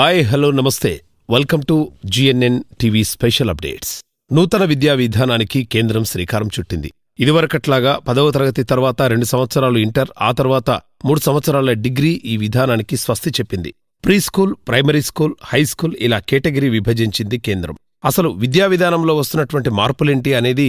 hi hello నమస్తే welcome to GNN TV special updates నూతన విద్యా విధానానికి కేంద్రం శ్రీకారం చుట్టింది ఇదివరకట్లాగా పదవ తరగతి తర్వాత రెండు సంవత్సరాలు ఇంటర్ ఆ తర్వాత మూడు సంవత్సరాల డిగ్రీ ఈ విధానానికి స్వస్తి చెప్పింది pre school primary school high school ఇలా కేటగిరీ విభజించింది కేంద్రం అసలు విద్యా విధానంలో వస్తున్నటువంటి మార్పులేంటి అనేది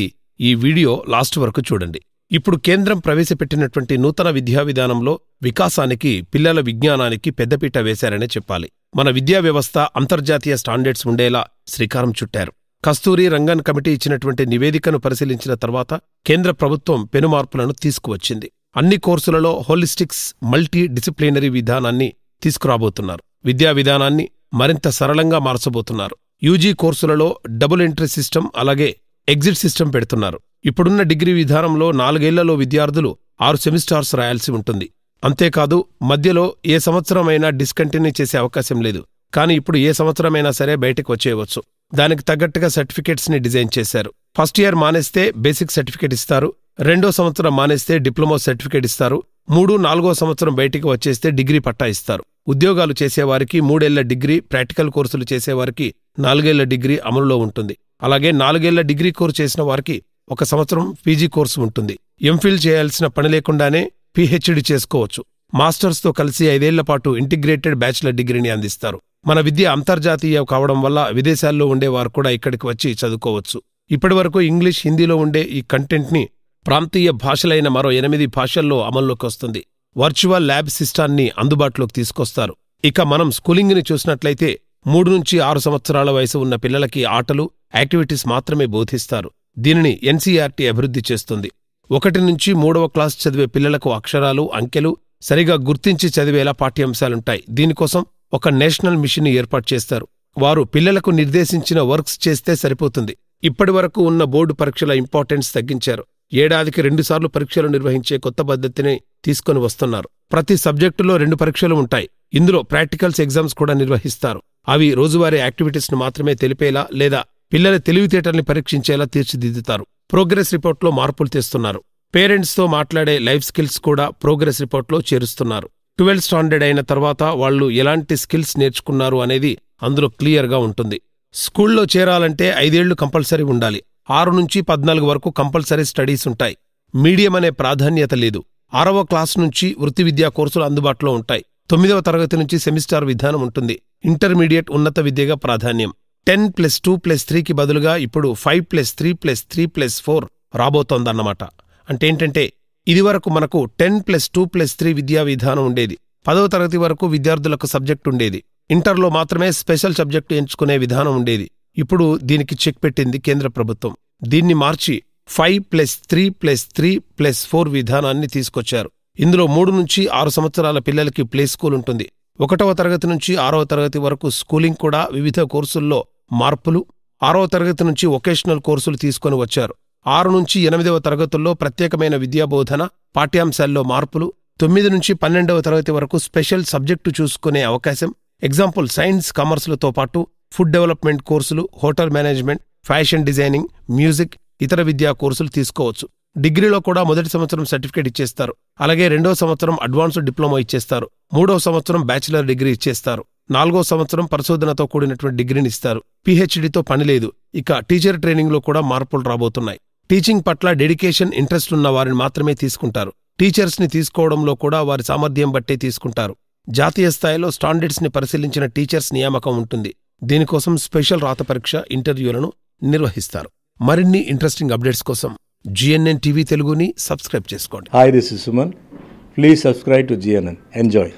ఈ వీడియో లాస్ట్ వరకు చూడండి ఇప్పుడు కేంద్రం ప్రవేశపెట్టినటువంటి నూతన విద్యా విధానంలో వికాసానికి పిల్లల విజ్ఞానానికి పెద్దపీట వేశారనే చెప్పాలి మన విద్యా వ్యవస్థ అంతర్జాతీయ స్టాండర్డ్స్ ఉండేలా శ్రీకారం చుట్టారు కస్తూరి రంగన్ కమిటీ ఇచ్చినటువంటి నివేదికను పరిశీలించిన తర్వాత కేంద్ర ప్రభుత్వం పెనుమార్పులను తీసుకువచ్చింది అన్ని కోర్సులలో హోలిస్టిక్స్ మల్టీ డిసిప్లినరీ విధానాన్ని తీసుకురాబోతున్నారు విద్యా విధానాన్ని మరింత సరళంగా మార్చబోతున్నారు యూజీ కోర్సులలో డబుల్ ఎంట్రీ సిస్టమ్ అలాగే ఎగ్జిట్ సిస్టమ్ పెడుతున్నారు ఇప్పుడున్న డిగ్రీ విధానంలో నాలుగేళ్లలో విద్యార్థులు ఆరు సెమిస్టార్స్ రాయాల్సి ఉంటుంది అంతేకాదు మధ్యలో ఏ సంవత్సరమైనా డిస్కంటిన్యూ చేసే అవకాశం లేదు కానీ ఇప్పుడు ఏ సంవత్సరమైనా సరే బయటకు వచ్చేయవచ్చు దానికి తగ్గట్టుగా సర్టిఫికేట్స్ని డిజైన్ చేశారు ఫస్ట్ ఇయర్ మానేస్తే బేసిక్ సర్టిఫికేట్ ఇస్తారు రెండో సంవత్సరం మానేస్తే డిప్లొమా సర్టిఫికేట్ ఇస్తారు మూడు నాలుగో సంవత్సరం బయటికి వచ్చేస్తే డిగ్రీ పట్టా ఇస్తారు ఉద్యోగాలు చేసేవారికి మూడేళ్ల డిగ్రీ ప్రాక్టికల్ కోర్సులు చేసేవారికి నాలుగేళ్ల డిగ్రీ అమలులో ఉంటుంది అలాగే నాలుగేళ్ల డిగ్రీ కోర్సు చేసిన వారికి ఒక సంవత్సరం పీజీ కోర్సు ఉంటుంది ఎంఫిల్ చేయాల్సిన పని లేకుండానే పీహెచ్డీ చేసుకోవచ్చు మాస్టర్స్తో కలిసి ఐదేళ్లపాటు ఇంటిగ్రేటెడ్ బ్యాచిలర్ డిగ్రీని అందిస్తారు మన విద్య అంతర్జాతీయ కావడం వల్ల విదేశాల్లో ఉండేవారు కూడా ఇక్కడికి వచ్చి చదువుకోవచ్చు ఇప్పటివరకు ఇంగ్లీష్ హిందీలో ఉండే ఈ కంటెంట్ని ప్రాంతీయ భాషలైన మరో ఎనిమిది భాషల్లో అమల్లోకి వస్తుంది వర్చువల్ ల్యాబ్ సిస్టాన్ని అందుబాటులోకి తీసుకొస్తారు ఇక మనం స్కూలింగ్ని చూసినట్లయితే మూడు నుంచి ఆరు సంవత్సరాల వయసు ఉన్న పిల్లలకి ఆటలు యాక్టివిటీస్ మాత్రమే బోధిస్తారు దీనిని ఎన్సీఆర్టీ అభివృద్ధి చేస్తుంది ఒకటి నుంచి మూడవ క్లాస్ చదివే పిల్లలకు అక్షరాలు అంకెలు సరిగా గుర్తించి చదివేలా పాఠ్యాంశాలుంటాయి దీనికోసం ఒక నేషనల్ మిషన్ ఏర్పాటు చేస్తారు వారు పిల్లలకు నిర్దేశించిన వర్క్స్ చేస్తే సరిపోతుంది ఇప్పటివరకు ఉన్న బోర్డు పరీక్షల ఇంపార్టెన్స్ తగ్గించారు ఏడాదికి రెండుసార్లు పరీక్షలు నిర్వహించే కొత్త పద్ధతిని తీసుకొని వస్తున్నారు ప్రతి సబ్జెక్టులో రెండు పరీక్షలు ఉంటాయి ఇందులో ప్రాక్టికల్స్ ఎగ్జామ్స్ కూడా నిర్వహిస్తారు అవి రోజువారీ యాక్టివిటీస్ను మాత్రమే తెలిపేలా లేదా పిల్లల తెలివితేటల్ని పరీక్షించేలా తీర్చిదిద్దుతారు ప్రోగ్రెస్ రిపోర్ట్లో మార్పులు తెస్తున్నారు పేరెంట్స్తో మాట్లాడే లైఫ్ స్కిల్స్ కూడా ప్రోగ్రెస్ రిపోర్ట్లో చేరుస్తున్నారు ట్వెల్వ్ స్టాండర్డ్ అయిన తర్వాత వాళ్ళు ఎలాంటి స్కిల్స్ నేర్చుకున్నారు అనేది అందులో క్లియర్గా ఉంటుంది స్కూల్లో చేరాలంటే ఐదేళ్లు కంపల్సరీ ఉండాలి ఆరు నుంచి పద్నాలుగు వరకు కంపల్సరీ స్టడీస్ ఉంటాయి మీడియం అనే ప్రాధాన్యత లేదు ఆరవ క్లాస్ నుంచి వృత్తి విద్యా కోర్సులు అందుబాటులో ఉంటాయి తొమ్మిదవ తరగతి నుంచి సెమిస్టార్ విధానం ఉంటుంది ఇంటర్మీడియట్ ఉన్నత విద్యగా ప్రాధాన్యం టెన్ ప్లస్ టూ ప్లస్ త్రీకి బదులుగా ఇప్పుడు five plus three plus three plus four రాబోతోందన్నమాట అంటే ఏంటంటే ఇదివరకు మనకు ten plus two plus three విద్యా విధానం ఉండేది పదవ తరగతి వరకు విద్యార్థులకు సబ్జెక్టు ఉండేది ఇంటర్లో మాత్రమే స్పెషల్ సబ్జెక్టు ఎంచుకునే విధానం ఉండేది ఇప్పుడు దీనికి చెక్ పెట్టింది కేంద్ర ప్రభుత్వం దీన్ని మార్చి five plus three plus three plus four విధానాన్ని తీసుకొచ్చారు ఇందులో మూడు నుంచి ఆరు సంవత్సరాల పిల్లలకి ప్లే స్కూల్ ఉంటుంది ఒకటవ తరగతి నుంచి ఆరవ తరగతి వరకు స్కూలింగ్ కూడా వివిధ కోర్సుల్లో మార్పులు ఆరో తరగతి నుంచి వొకేషనల్ కోర్సులు తీసుకొని వచ్చారు ఆరు నుంచి ఎనిమిదవ తరగతుల్లో ప్రత్యేకమైన విద్యాబోధన పాఠ్యాంశాల్లో మార్పులు తొమ్మిది నుంచి పన్నెండవ తరగతి వరకు స్పెషల్ సబ్జెక్టు చూసుకునే అవకాశం ఎగ్జాంపుల్ సైన్స్ కామర్స్లతో పాటు ఫుడ్ డెవలప్మెంట్ కోర్సులు hotel management fashion designing music ఇతర విద్యా కోర్సులు తీసుకోవచ్చు డిగ్రీలో కూడా మొదటి సంవత్సరం సర్టిఫికేట్ ఇచ్చేస్తారు అలాగే రెండో సంవత్సరం అడ్వాన్స్డ్ డిప్లొమా ఇచ్చేస్తారు మూడో సంవత్సరం బ్యాచిలర్ డిగ్రీ ఇచ్చేస్తారు నాలుగో సంవత్సరం పరిశోధనతో కూడినటువంటి డిగ్రీని ఇస్తారు పీహెచ్డీతో పనిలేదు ఇక టీచర్ ట్రైనింగ్లో కూడా మార్పులు రాబోతున్నాయి టీచింగ్ పట్ల డెడికేషన్ ఇంట్రెస్ట్ ఉన్న వారిని మాత్రమే తీసుకుంటారు టీచర్స్ని తీసుకోవడంలో కూడా వారి సామర్థ్యం బట్టే తీసుకుంటారు జాతీయ స్థాయిలో స్టాండర్డ్స్ని పరిశీలించిన టీచర్స్ నియామకం ఉంటుంది దీనికోసం స్పెషల్ రాత పరీక్ష ఇంటర్వ్యూలను నిర్వహిస్తారు మరిన్ని ఇంట్రెస్టింగ్ అప్డేట్స్ కోసం జిఎన్ఎన్ టీవీ తెలుగుని సబ్స్క్రైబ్ చేసుకోండి hi this is Suman please subscribe to GNN enjoy